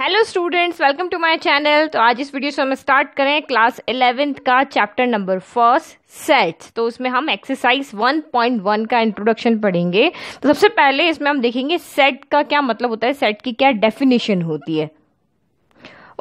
Hello students welcome to my channel तो आज इस वीडियो से हम स्टार्ट करें क्लास इलेवेंथ का चैप्टर नंबर फर्स्ट सेट तो उसमें हम एक्सरसाइज 1.1 का इंट्रोडक्शन पढ़ेंगे तो सबसे पहले इसमें हम देखेंगे सेट का क्या मतलब होता है सेट की क्या डेफिनेशन होती है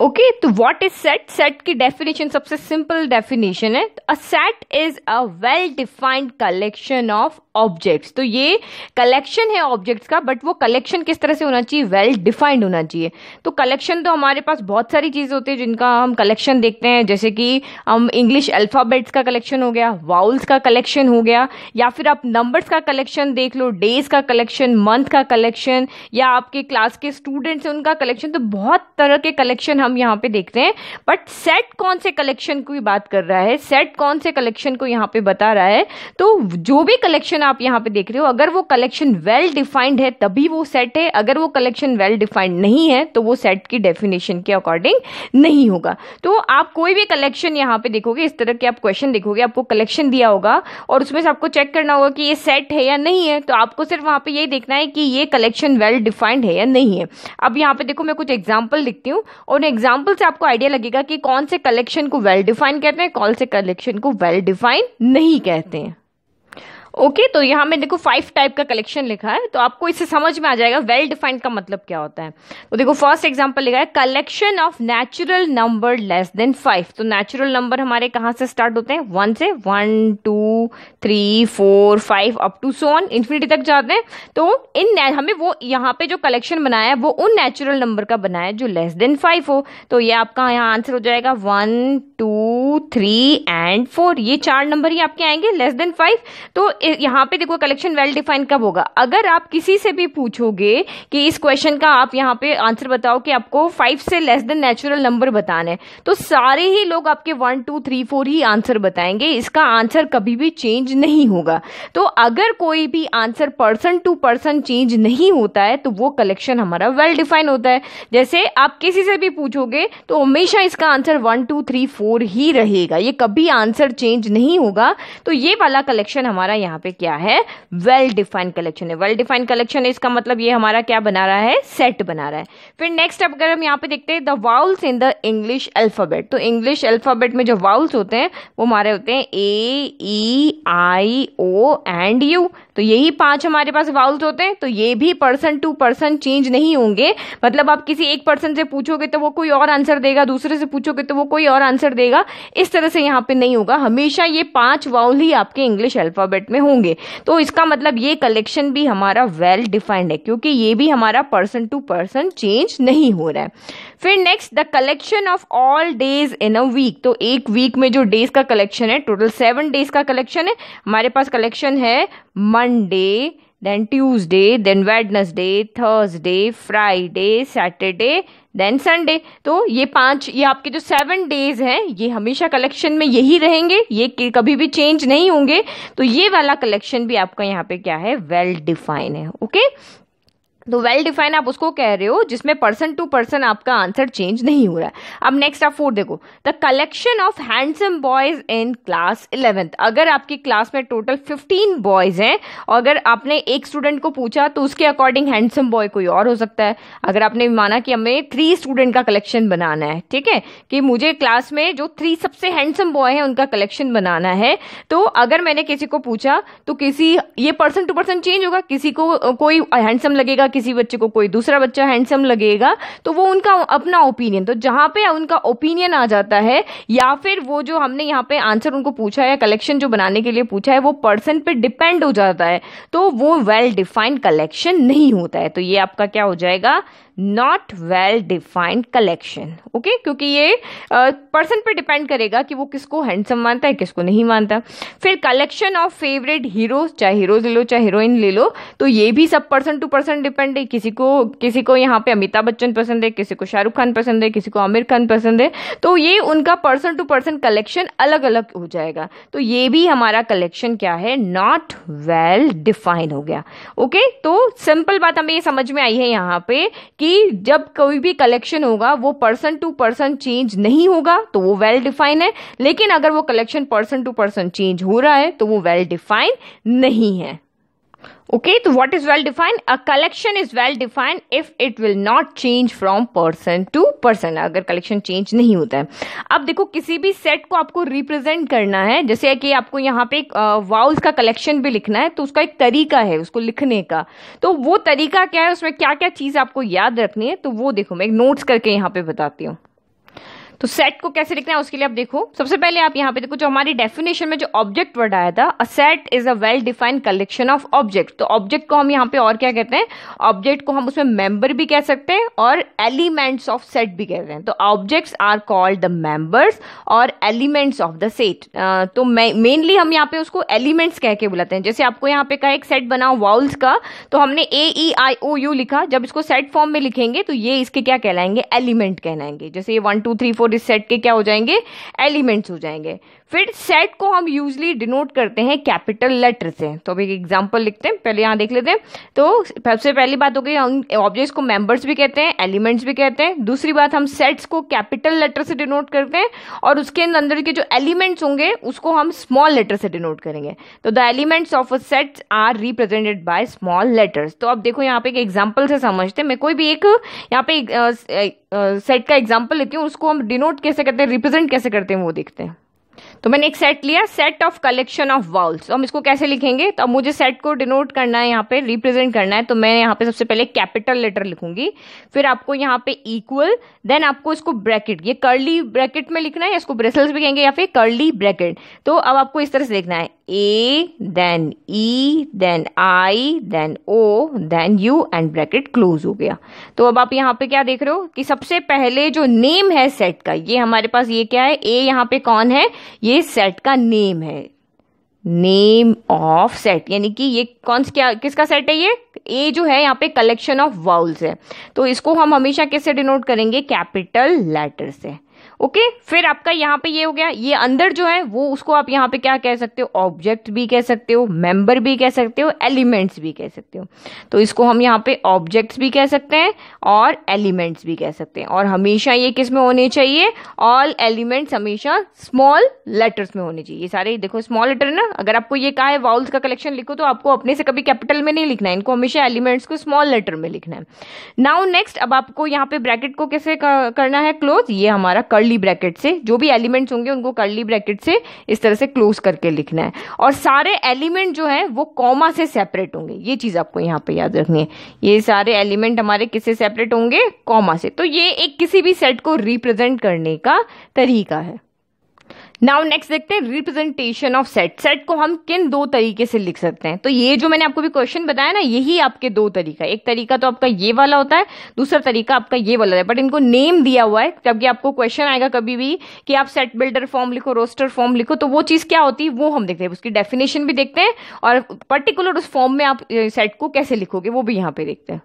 ओके तो व्हाट इज सेट सेट की डेफिनेशन सबसे सिंपल डेफिनेशन है a set is a well defined collection of objects तो ये कलेक्शन है ऑब्जेक्ट्स का बट वो कलेक्शन किस तरह से होना चाहिए वेल डिफाइंड होना चाहिए तो कलेक्शन तो हमारे पास बहुत सारी चीज़ें होती है जिनका हम कलेक्शन देखते हैं जैसे कि हम इंग्लिश अल्फ़ाबेट्स का कलेक्शन हो गया वाउल्स का कलेक्शन हो गया या फिर आप नंबर्स का कलेक्शन देख लो डेज का कलेक्शन मंथ का कलेक्शन या आपके क्लास के स्टूडेंट्स हैं उनका कलेक्शन तो बहुत तरह के कलेक्शन हम यहाँ पे देखते हैं बट सेट कौन से कलेक्शन की बात कर रहा है सेट कौन से कलेक्शन को यहाँ पे बता रहा है तो जो भी कलेक्शन आप यहाँ पे देख रहे हो अगर वो कलेक्शन वेल डिफाइंड है तभी वो सेट है अगर वो कलेक्शन वेल डिफाइंड नहीं है तो वो सेट की डेफिनेशन के अकॉर्डिंग नहीं होगा तो आप कोई भी कलेक्शन यहाँ पे देखोगे इस तरह के आप क्वेश्चन देखोगे आपको कलेक्शन दिया होगा और उसमें से आपको चेक करना होगा कि ये सेट है या नहीं है तो आपको सिर्फ वहाँ पर यही देखना है कि ये कलेक्शन वेल डिफाइंड है या नहीं है अब यहाँ पे देखो मैं कुछ एग्जाम्पल लिखती हूँ और एग्जाम्पल से आपको आइडिया लगेगा कि कौन से कलेक्शन को वेल डिफाइंड डिफाइन कहते हैं कौन से कलेक्शन को वेल डिफाइन नहीं कहते हैं ओके तो यहाँ मैं देखो फाइव टाइप का कलेक्शन लिखा है तो आपको इससे समझ में आ जाएगा वेल डिफाइंड का मतलब क्या होता है तो देखो फर्स्ट एग्जाम्पल लिखा है collection of natural number less than five तो नेचुरल नंबर हमारे कहाँ से स्टार्ट होते हैं वन से one two three four five up to so on infinity तक जाते हैं तो इन हमें वो यहाँ पे जो कलेक्शन बनाया है वो उन नेचुरल नंबर का बनाया है जो लेस देन फाइव हो तो ये आपका यहाँ आंसर हो जाएगा one two two three and four ये चार नंबर ही आपके आएंगे लेस देन फाइव तो यहाँ पे देखो कलेक्शन वेल डिफाइन कब होगा अगर आप किसी से भी पूछोगे कि इस क्वेश्चन का आप यहाँ पे आंसर बताओ कि आपको फाइव से लेस देन नेचुरल नंबर बताने तो सारे ही लोग आपके वन टू थ्री फोर ही आंसर बताएंगे इसका आंसर कभी भी चेंज नहीं होगा तो अगर कोई भी answer person to person change नहीं होता है तो वो कलेक्शन हमारा वेल डिफाइन होता है जैसे आप किसी से भी पूछोगे तो हमेशा इसका answer one two three four ही रहेगा ये कभी आंसर चेंज नहीं होगा तो ये वाला कलेक्शन हमारा यहाँ पे क्या है वेल डिफाइंड कलेक्शन है वेल डिफाइंड कलेक्शन है इसका मतलब ये हमारा क्या बना रहा है सेट बना रहा है फिर नेक्स्ट अब अगर हम यहाँ पे देखते हैं the vowels in the English alphabet तो इंग्लिश अल्फ़ाबेट में जो वाउल्स होते हैं वो हमारे होते हैं ए ई आई ओ एंड यू तो यही पांच हमारे पास वाउल्स होते हैं तो ये भी पर्सन टू पर्सन चेंज नहीं होंगे मतलब आप किसी एक पर्सन से पूछोगे तो वो कोई और आंसर देगा दूसरे से पूछोगे तो वो कोई और आंसर देगा इस तरह से यहाँ पे नहीं होगा हमेशा ये पांच वाउल ही आपके इंग्लिश अल्फ़ाबेट में होंगे तो इसका मतलब ये कलेक्शन भी हमारा वेल डिफाइंड है क्योंकि ये भी हमारा पर्सन टू पर्सन चेंज नहीं हो रहा है फिर next the collection of all days in a week तो एक वीक में जो डेज का कलेक्शन है टोटल सेवन डेज का कलेक्शन है हमारे पास कलेक्शन है Monday then Tuesday, then Wednesday, Thursday, Friday, Saturday, then Sunday तो ये पांच ये आपके जो सेवन डेज हैं ये हमेशा कलेक्शन में यही रहेंगे ये कभी भी चेंज नहीं होंगे तो ये वाला कलेक्शन भी आपका यहाँ पे क्या है वेल well डिफाइन है ओके तो वेल डिफाइन आप उसको कह रहे हो जिसमें पर्सन टू पर्सन आपका आंसर चेंज नहीं हो रहा है अब नेक्स्ट आप फोर देखो the collection of handsome boys in class eleventh अगर आपकी क्लास में टोटल फिफ्टीन बॉयज हैं और अगर आपने एक स्टूडेंट को पूछा तो उसके अकॉर्डिंग हैंडसम बॉय कोई और हो सकता है अगर आपने माना कि हमें थ्री स्टूडेंट का कलेक्शन बनाना है ठीक है कि मुझे क्लास में जो थ्री सबसे हैंडसम बॉय है उनका कलेक्शन बनाना है तो अगर मैंने किसी को पूछा तो किसी ये पर्सन टू पर्सन चेंज होगा किसी को कोई हैंडसम लगेगा किसी बच्चे को कोई दूसरा बच्चा हैंडसम लगेगा तो वो उनका अपना ओपिनियन तो जहाँ पे उनका ओपिनियन आ जाता है या फिर वो जो हमने यहाँ पे आंसर उनको पूछा है या कलेक्शन जो बनाने के लिए पूछा है वो पर्सन पे डिपेंड हो जाता है तो वो वेल डिफाइंड कलेक्शन नहीं होता है तो ये आपका क्या हो जाएगा not well defined collection okay क्योंकि ये पर्सन पर पे डिपेंड करेगा कि वो किसको हैंडसम मानता है किसको नहीं मानता फिर कलेक्शन ऑफ फेवरेट हीरोज चाहे हीरोज ले लो चाहे हीरोइन ले लो तो ये भी सब person to person depend different है किसी को किसी को यहाँ पे अमिताभ बच्चन पसंद है किसी को शाहरुख खान पसंद है किसी को आमिर खान पसंद है तो ये उनका पर्सन टू पर्सन कलेक्शन अलग अलग हो जाएगा तो ये भी हमारा कलेक्शन क्या है नॉट वेल डिफाइन हो गया ओके okay? तो सिंपल बात हमें ये समझ में आई है यहाँ पे कि जब कोई भी कलेक्शन होगा वो पर्सन टू पर्सन चेंज नहीं होगा तो वो वेल well डिफाइन है लेकिन अगर वो collection person to person change हो रहा है तो वो वेल well डिफाइन नहीं है okay so what is well defined a collection is well defined if it will not change from person to person agar collection change nahi hota hai ab dekho kisi bhi set ko aapko represent करना है जैसे कि आपको यहाँ पे एक vowels का collection bhi likhna hai to uska ek tarika hai usko likhne ka to wo tarika kya hai usme kya kya cheez aapko yaad rakhni hai to wo dekho main notes karke yahan pe batati hu तो set को कैसे लिखना है उसके लिए आप देखो सबसे पहले आप यहाँ पे देखो जो हमारी डेफिनेशन में जो ऑब्जेक्ट वर्ड आया था a set is a well defined collection of object तो ऑब्जेक्ट को हम यहाँ पे और क्या कहते हैं ऑब्जेक्ट को हम उसमें मेंबर भी कह सकते हैं और एलिमेंट्स ऑफ सेट भी कहते हैं तो objects are called the members और एलिमेंट्स ऑफ द सेट तो मेनली हम यहाँ पे उसको एलिमेंट्स कह के बुलाते हैं जैसे आपको यहाँ पे कहा एक सेट बना वाउल्स का तो हमने ए ई आई ओ यू लिखा जब इसको सेट फॉर्म में लिखेंगे तो ये इसके क्या कहलाएंगे एलिमेंट कहलाएंगे जैसे ये one two three four four इस सेट के क्या हो जाएंगे एलिमेंट्स हो जाएंगे फिर सेट को हम यूजली डिनोट करते हैं कैपिटल लेटर से तो अभी एग्जाम्पल लिखते हैं पहले यहाँ देख लेते हैं तो सबसे पहली बात हो गई हम ऑब्जेक्ट्स को मेंबर्स भी कहते हैं एलिमेंट्स भी कहते हैं दूसरी बात हम सेट्स को कैपिटल लेटर से डिनोट करते हैं और उसके अंदर के जो एलिमेंट्स होंगे उसको हम स्मॉल लेटर से डिनोट करेंगे तो the elements of a set are represented by small letters तो अब देखो यहाँ पे एक एग्जाम्पल से समझते हैं मैं कोई भी एक यहाँ पे सेट का एग्जाम्पल लेती हूँ उसको हम डिनोट कैसे करते हैं रिप्रेजेंट कैसे करते हैं वो देखते हैं तो मैंने एक सेट लिया set of collection of vowels हम इसको कैसे लिखेंगे तो अब मुझे सेट को डिनोट करना है यहाँ पे रिप्रेजेंट करना है तो मैं यहाँ पे सबसे पहले कैपिटल लेटर लिखूंगी फिर आपको यहाँ पे इक्वल देन आपको इसको ब्रैकेट ये कर्ली ब्रैकेट में लिखना है इसको ब्रेसल्स भी कहेंगे या फिर कर्ली ब्रैकेट तो अब आपको इस तरह से देखना है A, then E, then I, then O, then U and bracket close हो गया तो अब आप यहाँ पे क्या देख रहे हो कि सबसे पहले जो नेम है सेट का ये हमारे पास ये क्या है A यहाँ पे कौन है ये सेट का नेम है नेम ऑफ सेट यानी कि ये कौन क्या किसका सेट है ये ए जो है यहाँ पे कलेक्शन ऑफ वाउल्स है तो इसको हम हमेशा किससे डिनोट करेंगे कैपिटल लेटर से ओके फिर आपका यहाँ पे ये हो गया ये अंदर जो है वो उसको आप यहाँ पे क्या कह सकते हो ऑब्जेक्ट भी कह सकते हो मेंबर भी कह सकते हो एलिमेंट्स भी कह सकते हो तो इसको हम यहाँ पे ऑब्जेक्ट्स भी कह सकते हैं और एलिमेंट्स भी कह सकते हैं और हमेशा ये किस में होने चाहिए ऑल एलिमेंट्स हमेशा स्मॉल लेटर्स में होने चाहिए ये सारे देखो स्मॉल लेटर ना अगर आपको ये कहा है वाउल्स का कलेक्शन लिखो तो आपको अपने से कभी कैपिटल में नहीं लिखना है इनको हमेशा एलिमेंट्स को स्मॉल लेटर में लिखना है नाउ नेक्स्ट अब आपको यहाँ पे ब्रैकेट को कैसे करना है क्लोज ये हमारा कर करली ब्रैकेट से जो भी एलिमेंट्स होंगे उनको करली ब्रैकेट से इस तरह से क्लोज करके लिखना है और सारे एलिमेंट जो है वो कॉमा से सेपरेट होंगे ये चीज़ आपको यहाँ पे याद रखनी है ये सारे एलिमेंट हमारे किससे सेपरेट होंगे कॉमा से तो ये एक किसी भी सेट को रिप्रेजेंट करने का तरीका है नाउ नेक्स्ट देखते हैं रिप्रेजेंटेशन ऑफ सेट सेट को हम किन दो तरीके से लिख सकते हैं तो ये जो मैंने आपको भी क्वेश्चन बताया ना यही आपके दो तरीका एक तरीका तो आपका ये वाला होता है दूसरा तरीका आपका ये वाला है बट इनको नेम दिया हुआ है जबकि आपको क्वेश्चन आएगा कभी भी कि आप सेट बिल्डर फॉर्म लिखो रोस्टर फॉर्म लिखो तो वो चीज़ क्या होती है वो हम देखते हैं उसकी डेफिनेशन भी देखते हैं और पर्टिकुलर उस फॉर्म में आप सेट को कैसे लिखोगे वो भी यहाँ पे देखते हैं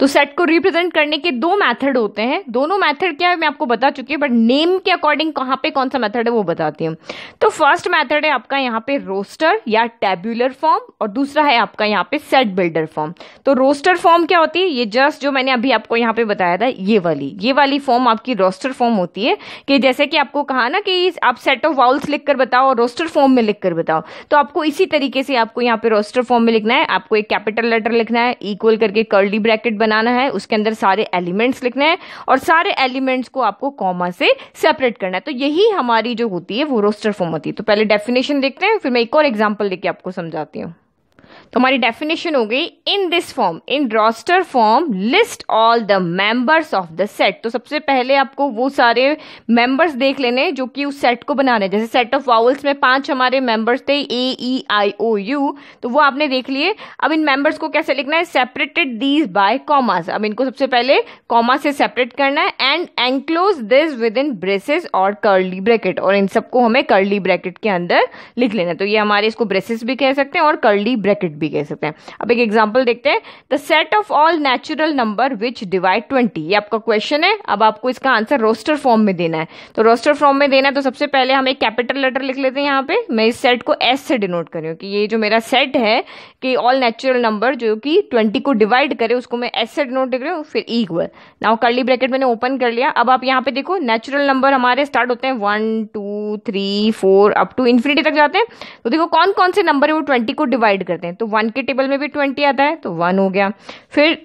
तो सेट को रिप्रेजेंट करने के दो मेथड होते हैं दोनों मेथड क्या है मैं आपको बता चुकी हूँ बट नेम के अकॉर्डिंग कहाँ पे कौन सा मेथड है वो बताती हूँ तो फर्स्ट मेथड है आपका यहाँ पे रोस्टर या टेब्यूलर फॉर्म और दूसरा है आपका यहाँ पे सेट बिल्डर फॉर्म तो रोस्टर फॉर्म क्या होती है ये जस्ट जो मैंने अभी आपको यहाँ पे बताया था ये वाली ये वाली फॉर्म आपकी रोस्टर फॉर्म होती है कि जैसे कि आपको कहा ना कि आप सेट ऑफ वाउल्स लिख कर बताओ और रोस्टर फॉर्म में लिख कर बताओ तो आपको इसी तरीके से आपको यहाँ पे रोस्टर फॉर्म में लिखना है आपको एक कैपिटल लेटर लिखना है इक्वल करके कर्ली ब्रैकेट बनाना है उसके अंदर सारे एलिमेंट्स लिखने हैं और सारे एलिमेंट्स को आपको कॉमा से सेपरेट करना है तो यही हमारी जो होती है वो रोस्टर फॉर्म होती है तो पहले डेफिनेशन देखते हैं फिर मैं एक और एग्जाम्पल लेके आपको समझाती हूँ तो हमारी डेफिनेशन हो गई in this form in roster form list all the members of the set तो सबसे पहले आपको वो सारे मेंबर्स देख लेने जो कि उस सेट को बनाने जैसे सेट ऑफ वाउल्स में पांच हमारे मेंबर्स थे ए ई आई ओ यू तो वो आपने देख लिए अब इन मेंबर्स को कैसे लिखना है सेपरेटेड दीज बाय कॉमास अब इनको सबसे पहले कॉमा से सेपरेट करना है and enclose this within braces और कर्ली ब्रैकेट और इन सबको हमें कर्ली ब्रैकेट के अंदर लिख लेना है तो ये हमारे इसको ब्रेसेस भी कह सकते हैं और कर्ली ब्रैकेट ब्रैकेट भी कह सकते हैं अब एक एग्जाम्पल देखते हैं the set of all natural number which divide twenty ये आपका क्वेश्चन है अब आपको इसका आंसर रोस्टर फॉर्म में देना है तो रोस्टर फॉर्म में देना है तो सबसे पहले हम एक कैपिटल लेटर लिख लेते हैं यहाँ पे मैं इस सेट को एस से डिनोट करी हूँ कि ये जो मेरा सेट है कि ऑल नेचुरल नंबर जो कि ट्वेंटी को डिवाइड करे उसको मैं एस से डिनोट कर रही हूँ फिर इक्वल नाउ कर्ली ब्रैकेट मैंने ओपन कर लिया अब आप यहाँ पे देखो नेचुरल नंबर हमारे स्टार्ट होते हैं one two three four up to infinity तक जाते हैं तो देखो कौन कौन से नंबर है वो ट्वेंटी को डिवाइड करते हैं हैं तो वन के टेबल में भी ट्वेंटी आता है तो वन हो गया फिर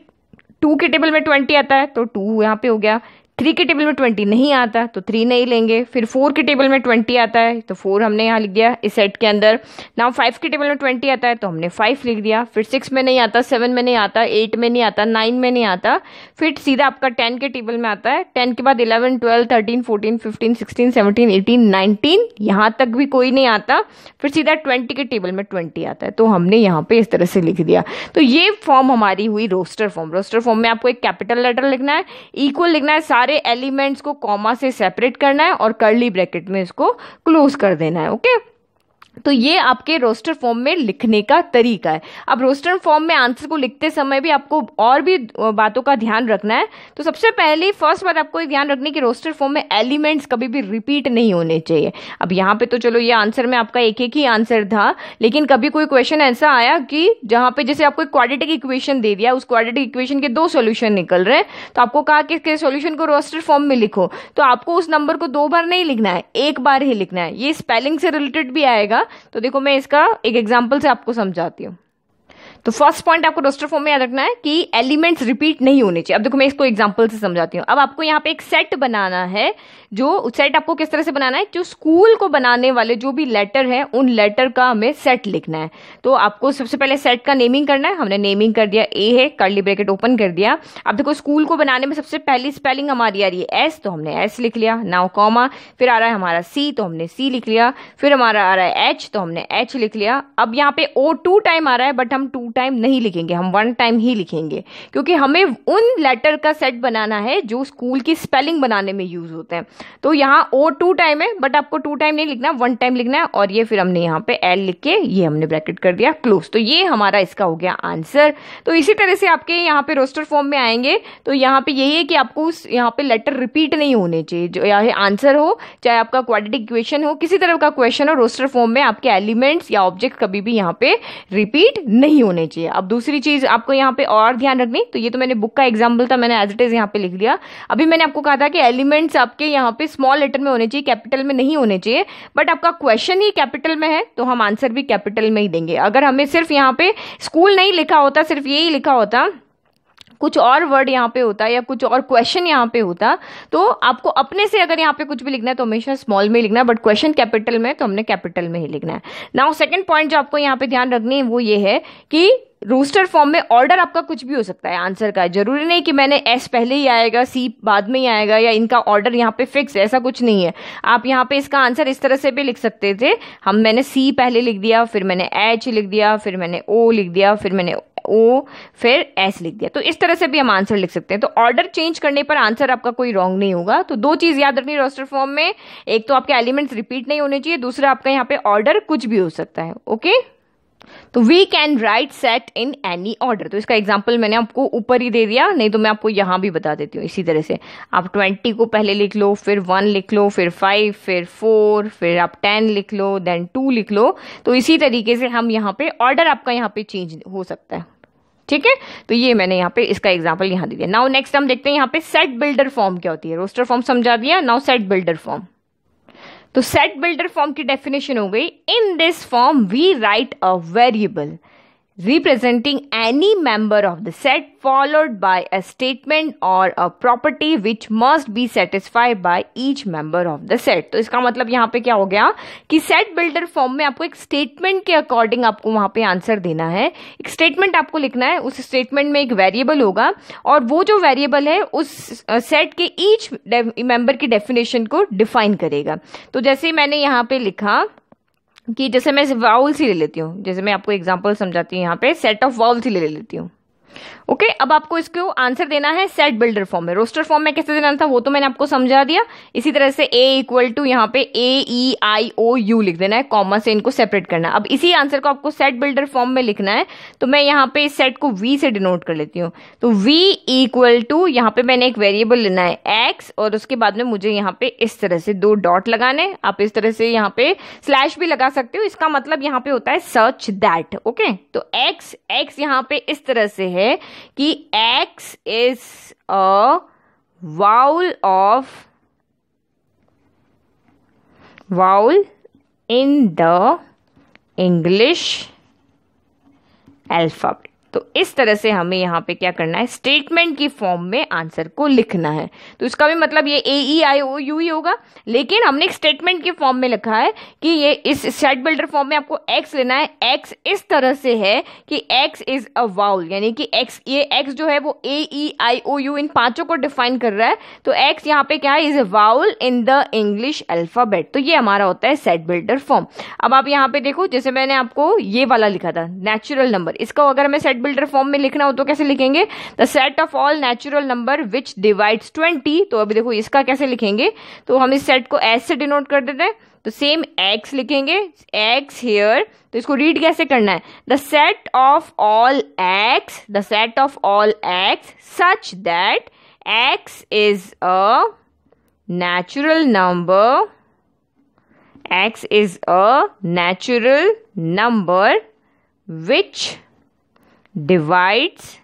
टू के टेबल में ट्वेंटी आता है तो टू यहाँ पे हो गया थ्री के टेबल में ट्वेंटी नहीं आता तो थ्री नहीं लेंगे फिर फोर के टेबल में ट्वेंटी आता है तो फोर हमने यहाँ लिख दिया इस सेट के अंदर नाउ फाइव के टेबल में ट्वेंटी आता है तो हमने फाइव लिख दिया फिर सिक्स में नहीं आता सेवन में नहीं आता एट में नहीं आता नाइन में नहीं आता फिर सीधा आपका टेन के टेबल में आता है टेन के बाद eleven twelve thirteen fourteen fifteen sixteen seventeen eighteen nineteen यहाँ तक भी कोई नहीं आता फिर सीधा ट्वेंटी के टेबल में ट्वेंटी आता है तो हमने यहाँ पे इस तरह से लिख दिया तो ये फॉर्म हमारी हुई रोस्टर फॉर्म रोस्टर फॉर्म में आपको एक कैपिटल लेटर लिखना है इक्वल लिखना है सारे एलिमेंट्स को कॉमा से सेपरेट करना है और कर्ली ब्रैकेट में इसको क्लोज कर देना है ओके तो ये आपके रोस्टर फॉर्म में लिखने का तरीका है अब रोस्टर फॉर्म में आंसर को लिखते समय भी आपको और भी बातों का ध्यान रखना है तो सबसे पहले फर्स्ट बात आपको ये ध्यान रखने की रोस्टर फॉर्म में एलिमेंट्स कभी भी रिपीट नहीं होने चाहिए अब यहाँ पे तो चलो ये आंसर में आपका एक एक ही आंसर था लेकिन कभी कोई क्वेश्चन ऐसा आया कि जहाँ पे जैसे आपको एक इक्वेशन दे दिया उस क्वाडिटिक इक्वेशन के दो सोल्यूशन निकल रहे हैं तो आपको कहा कि सोल्यूशन को रोस्टर फॉर्म में लिखो तो आपको उस नंबर को दो बार नहीं लिखना है एक बार ही लिखना है ये स्पेलिंग से रिलेटेड भी आएगा तो देखो मैं इसका एक एग्जाम्पल से आपको समझाती हूँ तो फर्स्ट पॉइंट आपको रोस्टर फॉर्म में याद रखना है कि एलिमेंट्स रिपीट नहीं होने चाहिए अब देखो मैं इसको एग्जाम्पल से समझाती हूँ अब आपको यहाँ पे एक सेट बनाना है जो सेट आपको किस तरह से बनाना है जो स्कूल को बनाने वाले जो भी लेटर हैं उन लेटर का हमें सेट लिखना है तो आपको सबसे पहले सेट का नेमिंग करना है हमने नेमिंग कर दिया ए है कर्ली ब्रैकेट ओपन कर दिया अब देखो स्कूल को बनाने में सबसे पहली स्पेलिंग हमारी आ रही है एस तो हमने एस लिख लिया नाउ कॉमा फिर आ रहा है हमारा सी तो हमने सी लिख लिया फिर हमारा आ रहा है एच तो हमने एच लिख लिया अब यहाँ पे ओ टू टाइम आ रहा है बट हम टू टाइम नहीं लिखेंगे हम वन टाइम ही लिखेंगे क्योंकि हमें उन लेटर का सेट बनाना है जो स्कूल की स्पेलिंग बनाने में यूज़ होते हैं तो यहाँ ओ टू टाइम है बट आपको टू टाइम नहीं लिखना वन टाइम लिखना है और ये फिर हमने यहाँ पे एल लिख के ये हमने ब्रैकेट कर दिया क्लोज तो ये हमारा इसका हो गया आंसर तो इसी तरह से आपके यहाँ पे रोस्टर फॉर्म में आएंगे तो यहाँ पे यही है कि आपको उस यहाँ पे लेटर रिपीट नहीं होने चाहिए जो चाहे आंसर हो चाहे आपका क्वाडिटिक क्वेश्चन हो किसी तरह का क्वेश्चन हो रोस्टर फॉर्म में आपके एलिमेंट्स या ऑब्जेक्ट कभी भी यहाँ पे रिपीट नहीं होने होने चाहिए अब दूसरी चीज़ आपको यहाँ पे और ध्यान रखनी तो ये तो मैंने बुक का एग्जाम्पल था मैंने एज इट इज़ यहाँ पे लिख लिया अभी मैंने आपको कहा था कि एलिमेंट्स आपके यहाँ पे स्मॉल लेटर में होने चाहिए कैपिटल में नहीं होने चाहिए बट आपका क्वेश्चन ही कैपिटल में है तो हम आंसर भी कैपिटल में ही देंगे अगर हमें सिर्फ यहाँ पे स्कूल नहीं लिखा होता सिर्फ यही लिखा होता कुछ और वर्ड यहाँ पे होता या कुछ और क्वेश्चन यहाँ पे होता तो आपको अपने से अगर यहाँ पे कुछ भी लिखना है तो हमेशा स्मॉल में लिखना है बट क्वेश्चन कैपिटल में तो हमने कैपिटल में ही लिखना है नाउ सेकेंड पॉइंट जो आपको यहाँ पे ध्यान रखनी है वो ये है कि रोस्टर फॉर्म में ऑर्डर आपका कुछ भी हो सकता है आंसर का जरूरी नहीं कि मैंने एस पहले ही आएगा सी बाद में ही आएगा या इनका ऑर्डर यहाँ पे फिक्स ऐसा कुछ नहीं है आप यहाँ पे इसका आंसर इस तरह से भी लिख सकते थे हम मैंने सी पहले लिख दिया फिर मैंने एच लिख दिया फिर मैंने ओ लिख दिया फिर मैंने ओ फिर एस लिख दिया तो इस तरह से भी हम आंसर लिख सकते हैं तो ऑर्डर चेंज करने पर आंसर आपका कोई रॉन्ग नहीं होगा तो दो चीज़ याद रखनी रोस्टर फॉर्म में एक तो आपके एलिमेंट्स रिपीट नहीं होने चाहिए दूसरा आपका यहाँ पे ऑर्डर कुछ भी हो सकता है ओके तो we can write set in any order तो इसका एग्जाम्पल मैंने आपको ऊपर ही दे दिया नहीं तो मैं आपको यहां भी बता देती हूँ इसी तरह से आप ट्वेंटी को पहले लिख लो फिर वन लिख लो फिर फाइव फिर फोर फिर आप टेन लिख लो देन टू लिख लो तो इसी तरीके से हम यहाँ पे ऑर्डर आपका यहाँ पे चेंज हो सकता है ठीक है तो ये मैंने यहाँ पे इसका एग्जाम्पल यहाँ दे दिया नाउ नेक्स्ट हम देखते हैं यहाँ पे सेट बिल्डर फॉर्म क्या होती है रोस्टर फॉर्म समझा दिया नाउ सेट बिल्डर फॉर्म तो सेट बिल्डर फॉर्म की डेफिनेशन हो गई in this form we write a variable representing any member of the set followed by a statement or a property which must be satisfied by each member of the set तो इसका मतलब यहाँ पे क्या हो गया कि सेट बिल्डर फॉर्म में आपको एक स्टेटमेंट के अकॉर्डिंग आपको वहाँ पे आंसर देना है एक स्टेटमेंट आपको लिखना है उस स्टेटमेंट में एक वेरिएबल होगा और वो जो वेरिएबल है उस सेट के ईच मेंबर की डेफिनेशन को डिफाइन करेगा तो जैसे मैंने यहाँ पे लिखा कि जैसे मैं वाउल्स ही ले लेती हूँ जैसे मैं आपको एग्जाम्पल समझाती हूँ यहाँ पे सेट ऑफ वाउल्स ही ले लेती हूँ ओके okay, अब आपको इसको आंसर देना है सेट बिल्डर फॉर्म में रोस्टर फॉर्म में कैसे देना था वो तो मैंने आपको समझा दिया इसी तरह से ए इक्वल टू यहाँ पे ए ई आई ओ यू लिख देना है कॉमा से इनको सेपरेट करना अब इसी आंसर को आपको सेट बिल्डर फॉर्म में लिखना है तो मैं यहाँ पे इस सेट को वी से डिनोट कर लेती हूँ तो वी इक्वल टू यहाँ पे मैंने एक वेरिएबल लेना है एक्स और उसके बाद में मुझे यहाँ पे इस तरह से दो डॉट लगाने आप इस तरह से यहाँ पे स्लैश भी लगा सकते हो इसका मतलब यहाँ पे होता है सर्च दैट ओके तो एक्स एक्स यहाँ पे इस तरह से है कि X is a vowel of vowel in the English alphabet. तो इस तरह से हमें यहाँ पे क्या करना है स्टेटमेंट की फॉर्म में आंसर को लिखना है तो इसका भी मतलब ये ए ई आई ओ यू ही होगा लेकिन हमने स्टेटमेंट के फॉर्म में लिखा है कि ये इस सेट बिल्डर फॉर्म में आपको एक्स लेना है एक्स इस तरह से है कि एक्स इज अ वाउल यानी कि एक्स ये एक्स जो है वो ए ई आई ओ यू इन पांचों को डिफाइन कर रहा है तो एक्स यहाँ पे क्या है is a vowel in the English alphabet तो ये हमारा होता है सेट बिल्डर फॉर्म अब आप यहाँ पे देखो जैसे मैंने आपको ये वाला लिखा था नेचुरल नंबर इसका अगर हमें सेट बिल्डर फॉर्म में लिखना हो तो कैसे लिखेंगे the set of all natural number which divides twenty तो अभी देखो इसका कैसे लिखेंगे तो हम इस सेट को एस से डिनोट कर देते हैं तो सेम एक्स लिखेंगे एक्स हेयर तो इसको रीड कैसे करना है the set of all x the set of all x such that x is a natural number x is a natural number which divides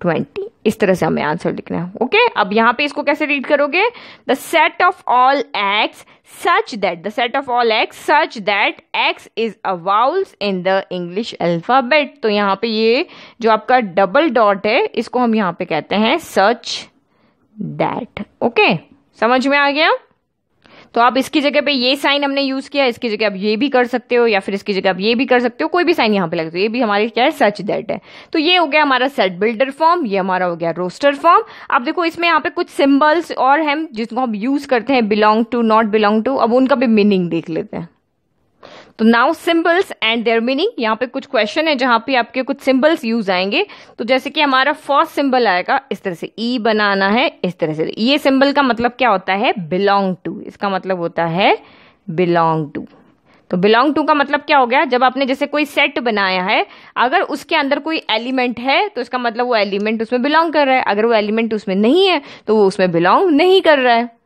twenty इस तरह से हमें आंसर लिखना है ओके okay? अब यहां पे इसको कैसे रीड करोगे the set of all x such that the set of all x such that x is a vowels in the English alphabet तो यहां पे ये जो आपका डबल डॉट है इसको हम यहां पे कहते हैं सच दैट ओके समझ में आ गया तो आप इसकी जगह पे ये साइन हमने यूज़ किया इसकी जगह आप ये भी कर सकते हो या फिर इसकी जगह आप ये भी कर सकते हो कोई भी साइन यहाँ पे लग सकते हो ये भी हमारे क्या है सच दैट है तो ये हो गया हमारा सेट बिल्डर फॉर्म ये हमारा हो गया रोस्टर फॉर्म अब देखो इसमें यहाँ पे कुछ सिम्बल्स और हैं जिसको हम यूज़ करते हैं belong to not belong to अब उनका भी मीनिंग देख लेते हैं तो now symbols and their meaning यहाँ पे कुछ क्वेश्चन है जहां पे आपके कुछ सिंबल्स यूज आएंगे तो जैसे कि हमारा फर्स्ट सिंबल आएगा इस तरह से ई e बनाना है इस तरह से ये सिंबल का मतलब क्या होता है बिलोंग टू इसका मतलब होता है बिलोंग टू तो बिलोंग टू का मतलब क्या हो गया जब आपने जैसे कोई सेट बनाया है अगर उसके अंदर कोई एलिमेंट है तो इसका मतलब वो एलिमेंट उसमें बिलोंग कर रहा है अगर वो एलिमेंट उसमें नहीं है तो वो उसमें बिलोंग नहीं कर रहा है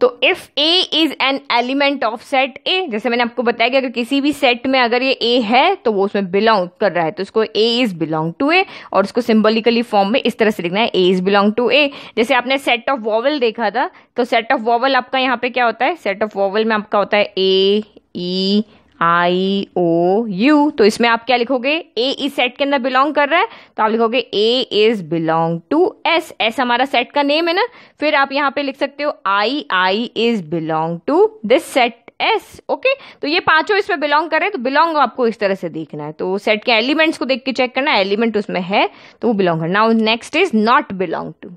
तो if A is an element of set A जैसे मैंने आपको बताया कि अगर किसी भी सेट में अगर ये ए है तो वो उसमें बिलोंग कर रहा है तो उसको A is belong to A और उसको सिम्बॉलिकली फॉर्म में इस तरह से लिखना है A is belong to A जैसे आपने सेट ऑफ वॉवल देखा था तो सेट ऑफ वॉवल आपका यहाँ पे क्या होता है सेट ऑफ वॉवल में आपका होता है ए ई e, आई ओ यू तो इसमें आप क्या लिखोगे ए इस सेट के अंदर बिलोंग कर रहा है तो आप लिखोगे A is belong to S S हमारा सेट का नेम है ना फिर आप यहाँ पे लिख सकते हो I I is belong to this set S okay okay? तो ये पांचों इसमें बिलोंग कर हैं तो बिलोंग आपको इस तरह से देखना है तो सेट के एलिमेंट्स को देख के चेक करना एलिमेंट उसमें है तो वो बिलोंग करना next is not belong to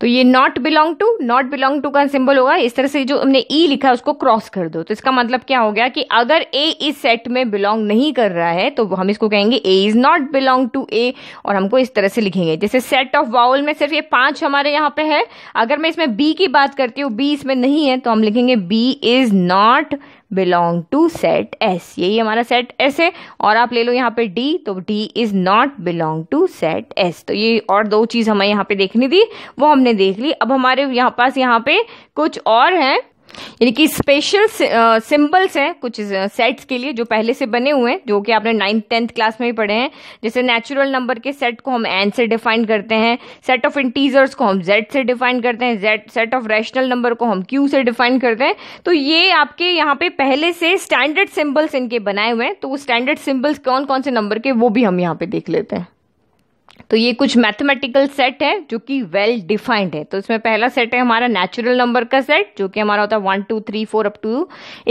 तो ये not belong to not belong to का सिंबल होगा इस तरह से जो हमने ई e लिखा है उसको क्रॉस कर दो तो इसका मतलब क्या हो गया कि अगर ए इस सेट में बिलोंग नहीं कर रहा है तो हम इसको कहेंगे A is not belong to A और हमको इस तरह से लिखेंगे जैसे सेट ऑफ वाउल में सिर्फ ये पांच हमारे यहाँ पे है अगर मैं इसमें बी की बात करती हूँ बी इसमें नहीं है तो हम लिखेंगे B is not belong to set S यही हमारा सेट एस है और आप ले लो यहाँ पे डी तो D is not belong to set S तो ये और दो चीज़ हमें यहाँ पे देखनी थी वो हमने देख ली अब हमारे यहाँ पास यहाँ पे कुछ और हैं यानी कि स्पेशल सिंबल्स हैं कुछ सेट्स के लिए जो पहले से बने हुए हैं जो कि आपने नाइन्थ टेंथ क्लास में भी पढ़े हैं जैसे नेचुरल नंबर के सेट को हम एन से डिफाइन करते हैं सेट ऑफ इंटीजर्स को हम जेड से डिफाइन करते हैं Z set of rational number को हम क्यू से डिफाइन करते हैं तो ये आपके यहाँ पे पहले से स्टैंडर्ड सिम्बल्स इनके बनाए हुए हैं तो वो स्टैंडर्ड सिंबल्स कौन कौन से नंबर के वो भी हम यहाँ पे देख लेते हैं तो ये कुछ मैथमेटिकल सेट है जो कि वेल डिफाइंड है तो इसमें पहला सेट है हमारा नेचुरल नंबर का सेट जो कि हमारा होता है one two three four up to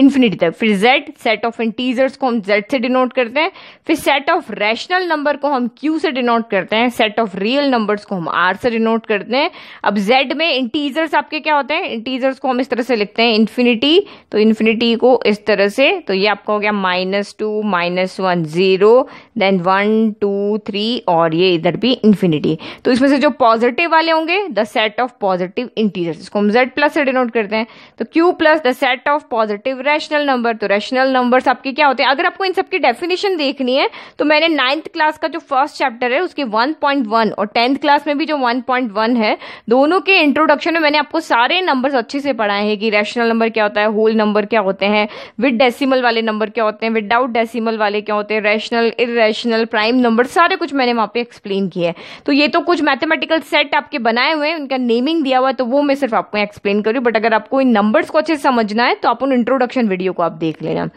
infinity तक फिर जेड सेट ऑफ इंटीजर्स को हम जेड से डिनोट करते हैं फिर सेट ऑफ रैशनल नंबर को हम क्यू से डिनोट करते हैं सेट ऑफ रियल नंबर को हम आर से डिनोट करते हैं अब जेड में इंटीजर्स आपके क्या होते हैं इंटीजर्स को हम इस तरह से लिखते हैं इन्फिनिटी तो इन्फिनिटी को इस तरह से तो ये आपका हो गया minus two minus one zero then one two three और ये इधर भी बी इन्फिनिटी तो इसमें से जो पॉजिटिव वाले होंगे the set of positive integers इसको हम जेड प्लस से डिनोट करते हैं तो Q plus the set of positive rational number तो रैशनल नंबर्स आपके क्या होते हैं अगर आपको इन सबकी डेफिनेशन देखनी है तो मैंने नाइन्थ क्लास का जो फर्स्ट चैप्टर है उसके वन और टेंथ क्लास में भी जो वन पॉइंट वन है दोनों के इंट्रोडक्शन में मैंने आपको सारे नंबर्स अच्छे से पढ़ाए हैं कि रैशनल नंबर क्या होता है होल नंबर क्या होते हैं विद डेसिमल वाले नंबर क्या होते हैं विदाउट डेसिमल वाले क्या होते हैं रैशनल इरेशनल प्राइम नंबर सारे कुछ मैंने वहां पे एक्सप्लेन की है तो ये तो कुछ मैथमेटिकल सेट आपके बनाए हुए हैं उनका नेमिंग दिया हुआ है तो वो मैं सिर्फ आपको एक्सप्लेन करी बट अगर आपको इन नंबर्स को अच्छे से समझना है तो आप उन इंट्रोडक्शन वीडियो को आप देख लेना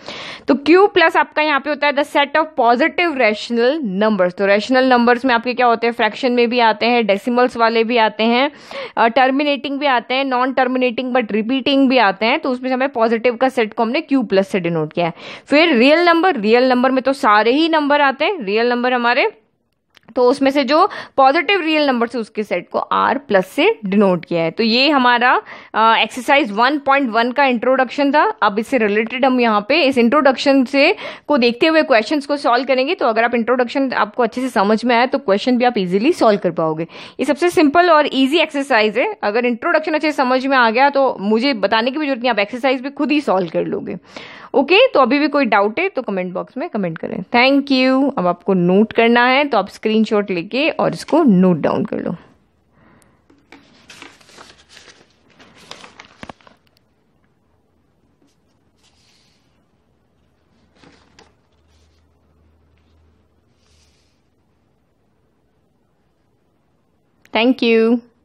तो क्यू प्लस आपका यहाँ पे होता है the set of positive rational numbers तो रैशनल नंबर्स में आपके क्या होते हैं फ्रैक्शन में भी आते हैं डेसिमल्स वाले भी आते हैं टर्मिनेटिंग भी आते हैं नॉन टर्मिनेटिंग बट रिपीटिंग भी आते हैं तो उसमें हमें पॉजिटिव का सेट को हमने क्यू प्लस से डिनोट किया है फिर रियल नंबर रियल नंबर में तो सारे ही नंबर आते हैं रियल नंबर हमारे तो उसमें से जो पॉजिटिव रियल नंबर्स है उसके सेट को आर प्लस से डिनोट किया है तो ये हमारा एक्सरसाइज 1.1 का इंट्रोडक्शन था अब इससे रिलेटेड हम यहाँ पे इस इंट्रोडक्शन से को देखते हुए क्वेश्चंस को सॉल्व करेंगे तो अगर आप इंट्रोडक्शन आपको अच्छे से समझ में आया तो क्वेश्चन भी आप इजिली सॉल्व कर पाओगे ये सबसे सिंपल और ईजी एक्सरसाइज है अगर इंट्रोडक्शन अच्छे समझ में आ गया तो मुझे बताने की भी जरूरत नहीं आप एक्सरसाइज भी खुद ही सॉल्व कर लोगे ओके okay, तो अभी भी कोई डाउट है तो कमेंट बॉक्स में कमेंट करें थैंक यू अब आपको नोट करना है तो आप स्क्रीनशॉट लेके और इसको नोट डाउन कर लो थैंक यू